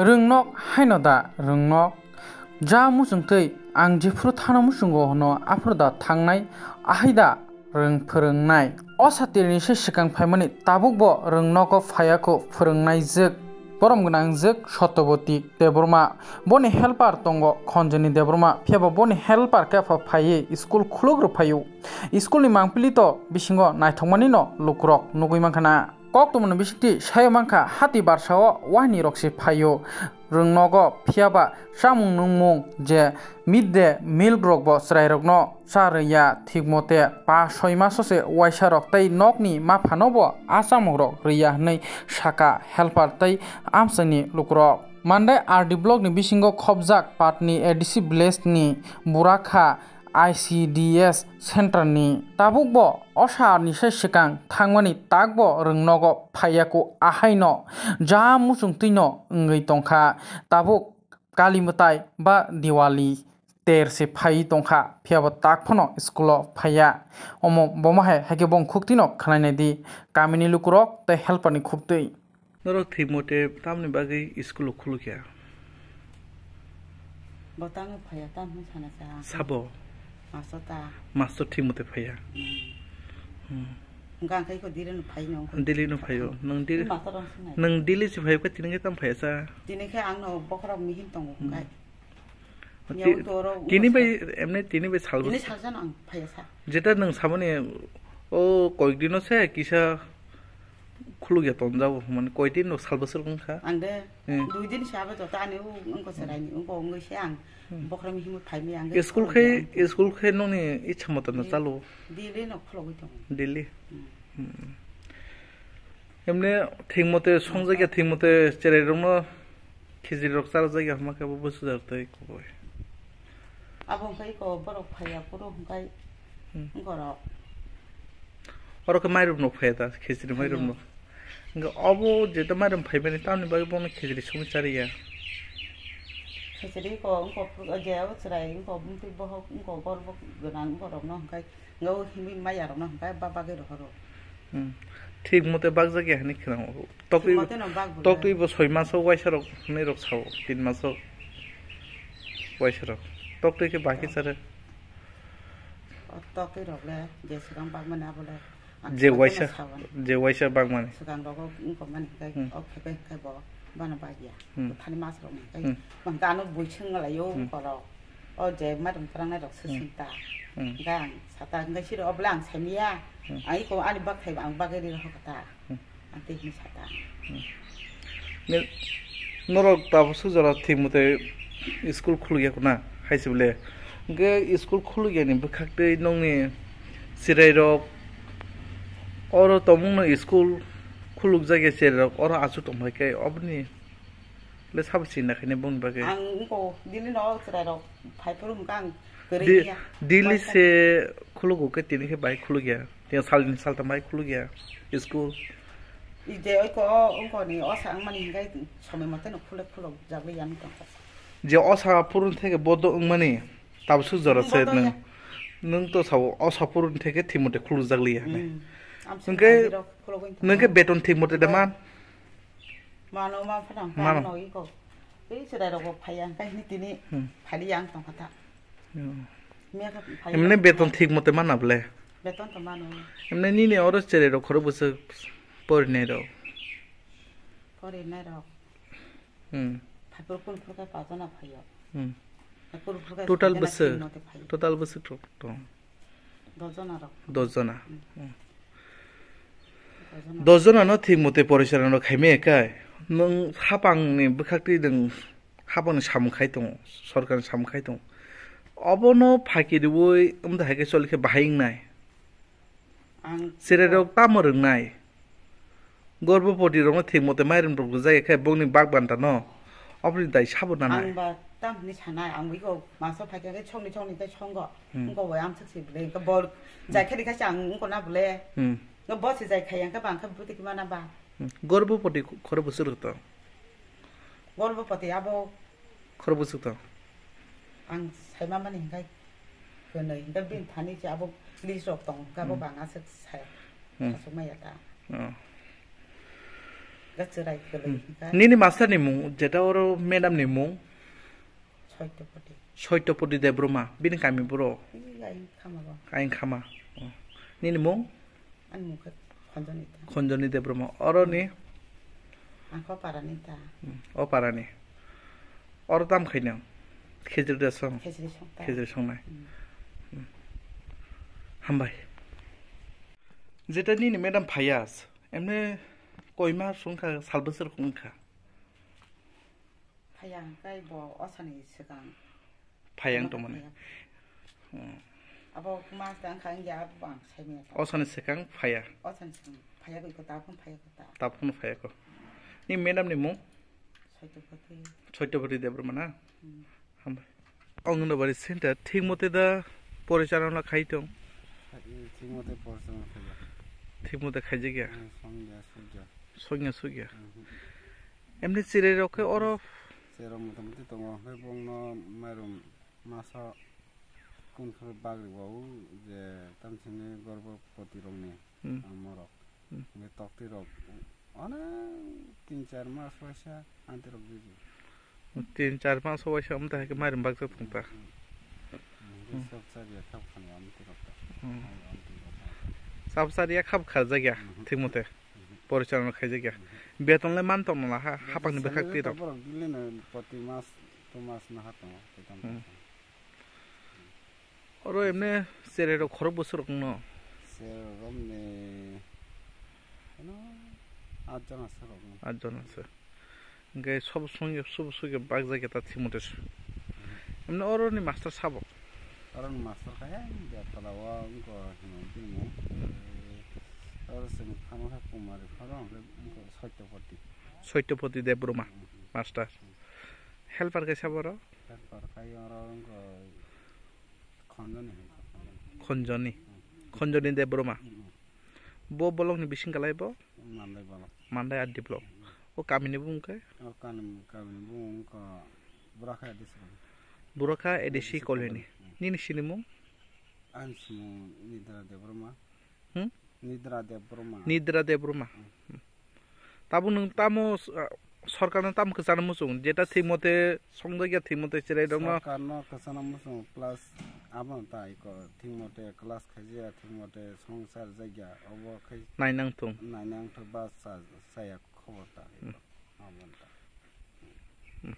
रोंनक हायनदा रोंनक जा मुसुंथै आं जेफोर थानो मुसुंग हनो आफ्रदा थांनाय आहायदा रों फोरोंनाय असातिरनिसो सिगां फायमानि ताबुकबो रोंनक फायाखौ फोरोंनायजोग बरम गोनांजोग सतबती देबरमा बनि हेल्पार दङ खनजनि देबरमा फेबा बनि हेल्पार केफ फायो स्कुल खुलग्रो फायो स्कुलनि मांपिलित बिसिङ नायथंमानि न लुकरक नुगैमांखाना koktumni bisikti sayo mangkha hati barsao wahni rokse phaio rungnogo phiaba samung nungmung je midde milk rokbo srairokno sarya thikmote pa soimaso se waisa rok tei nokni maphanobo asamung rok riya hnei saka helper tei amsani lukrok মান্ডাই RD ব্লকনি বিসিংগ খবজাক পাটনি ADC ব্লেসনি বুরাখা ICDS center ni tabuk bo osha ni se sekang thangmani tak bo rungnogo phaiyaku ahai no ja musung tino ngai tongkha tabuk kalimutai ba diwali ter se phai tongkha phiabo tak phono school o phaiya omo boma he hake bong khuk tino khana ne di kamini lukuro te help ani khuk tei noro thimote tamni bagi school o khulukya ba tang phaiya tam hu sana sa sabo master ठीक मते फैया गांखैको दिलेनु फैनो दिलेनु फैयो नंग दिले नंग दिले सि फैयो कति नंगे तम फैसा दिनेखे आंनो बखरा मिहिन तंग गाय তিনি বাই এমনি তিনি বাই সালবো যেটা নং সামনে ও কয়েকদিনও সে কিসা খুলু গে তন যাব মানে কয় দিন সাল বছর কোনখা আন্দে দুই দিন সাব তো তানে ও অঙ্ক সরাইনি ও বং গইছে আং বকরম হিম ফাইমি আং স্কুল খে স্কুল খে ননি ইচ্ছা মত না চালু দিলে ন খুলু গই তো দিলে এমনে ঠিক মতে সংযোগ ঠিক মতে চেরে রম খিজির রক্তার জায়গা আমাকে বসে যাতে কবে আবংকাই কো বড় ফাইয়া পুরো হংকাই ঘর আরো কে মাইরুম নো ফেতা খিজির মাইরুম নো nga obo je to maram phai bani tam ni bai bom khijri sum chariya khijri ko ko je aw chrai ko bum pi bo ko gor bo gnan bo rom no kai ngau himi ma ya rom no kai ba ba ge ro ro ঠিক মতে bug জাগে হানি খেলাম তক তক তুই ছয় মাসও পয়সা রক নে রক খাও তিন মাসও পয়সা जे e w स ा जे वैसा बाग माने सुगान रोगो इनको मन का ओ फेबे का बो बना बागिया थाने मास रो मन का मन गानो बुइछंग ला यो करो ओ जे मादम तराना रक्स सिंता गां साता ngasi ro blang samia ai ko ani bak khai bang bak ri ro kata ante ni sata ne n o r o ta su jara thi mute school khul gya kuna haisble ge school khul gya ni bakhak te nong ni sirai r o और तमुंग school खुलुक जागे chair और आसु तमहाय के अबनि ले साबसि ना खैने बुन बागे आं ओ दिलि न ओसरा र फाइफोर मुगां गोरैया दिलि से खुलुक के तिनि के बाइक खुलु गया ते साल दिन साल तमाय खुलु गया स्कूल इदे ओको ओको नि ओसां मानि गाय समय मते न खुले खुलु जाबे यान त जे ओसा पुरुन থেকে বদ মানে তাবসু জরাছে নং নং তো সাও অসাপুরন থেকে থিমতে খুলু জাগলিয়া নোকে নোকে বেতন ঠিক মতে দে মান মানো মান ফাং মানো ই কো এই সেটা রব ফাইয়া কাহিনি তিনি ফালি ইয়াং তো কথা মিয়া এমনে বেতন ঠিক মতে মান আবলে বেতন তো মানো এমনে নি নে অরস চেরে রো খর বসে পড় নে রো পড়ে নে রো হুম ফাইপুর কোন প্রকার পাতা না ফাইয়া হুম টোটাল বসে টোটাল বসে তো দজনা রো দজনা হুম দশজনানো ঠিক মতে পরিচালনা খাইমে একাই নং হাপাংনি বখাক্তি দং হাপাংনি সামখাই দং সরকারনি সামখাই দং অবনো ফাঁকি দিবই হাইকে চলিকে বাহিং নাই সেরে তামরং নাই গর্ভপতি রঙ ঠিক মতে মাইরম রঙ যায় একাই বংনি বাগবানটা ন অপরি দায় সাবো না নাই তামনি সানাই ছংনি ছংনি ছংগ উঙ্গো দেখাছি না no bosi zai kayan ka ban kan puti kima na ba gorbo poti khorbo surta gorbo poti abo khorbo surta ang saima mani hingai kono hinga bin thani cha abo li sok tong ka bo banga se sai asu ma yata গছরাই গেল নিনি master নিমু যেটা ওর madam নিমু ছয়টপটি ছয়টপটি দেব্রমা বিন কামি বড় আইন খামা আইন খামা নিনি মুং খঞ্জনীতে ব্ৰহ্ম অৰণী অ পাৰাণী অৰ তাম খাই নাও খেজুৰিতে খেজুৰি চংনাই হামবাই যেতিয়া নি মেডাম ভাইয়াছ এমনে কইমাৰ সংখ্যা চাল বছৰ সংখ্যা ফায়াং তাই বছানি সিগাং ফায়াং তাৰমানে अब मास्ता खां या बां साइमे असन सेखां फाया असन सेखां फाया गइको नि मेडम मु सैतपति सैतपति देब्रमाना हम অঙ্গনবাড়ি সেন্টার ঠিক মতে দা পরিচালনা খাইতো ঠিক মতে পরিচালনা খাইয়া ঠিক মতে খাইজে গিয়া সংজ্ঞা সুজ্ঞা সংজ্ঞা সুজ্ঞা এমনি চিরে রকে অরফ চেরম মোটামুটি তোমার বংন মারুম মাছ কোনখানে বাগ্রিবাও যে তামসিনে গর্ভবতী রোগ নিয়ে মরক তক্তি রোগ অনেক তিন চার মাস পয়সা আনতে রোগ দিয়েছি তিন চার মাস পয়সা আমি তাহাকে মারিম বাগজা থাকতা সব সারিয়া খাপ খানি আমি সব সারিয়া খাপ খার জায়গা ঠিক মতে পরিচালনা খাই জায়গা বেতনলে মানতাম না হাপাকনি বেখাক্তি রোগ প্রতি মাস তো মাস না হাতাম 어로 엠네 세레로 걸어 보스럭노 세럭네 하나 아전아서럭노 아전아서 그러니까 섭 송이 섭 속에 빡자게 다 팀으로 엠네 어로니 마스터 사보 어로니 마스터 가야 이제 따라와 응거 하나 띠모 어르스니 파노 학고 말이 파노 응거 서이토 버티 서이토 버티 데브로마 마스터 헬퍼 가셔 보러 헬퍼 가요 어로 응거 konjoni konjoni de broma bo bolong ni bising kalai bo mandai bolong mandai adi blok o kami ni bung kai o kami kami buraka adi sa buraka koloni ni ni sini mung an simu ni dra de broma hmm ni dra de tabu nung tamu সরকার না tamu কসান মুসুং Jeda ঠিক মতে সঙ্গে গিয়া ঠিক মতে চিরাই দম সরকার আবার তাই ঠিক মতে ক্লাস খাইয়া ঠিক মতে সংসার জায়গা অব খাই নাইনাংথং নাইনাংথ বা সায়া খবরটা আবার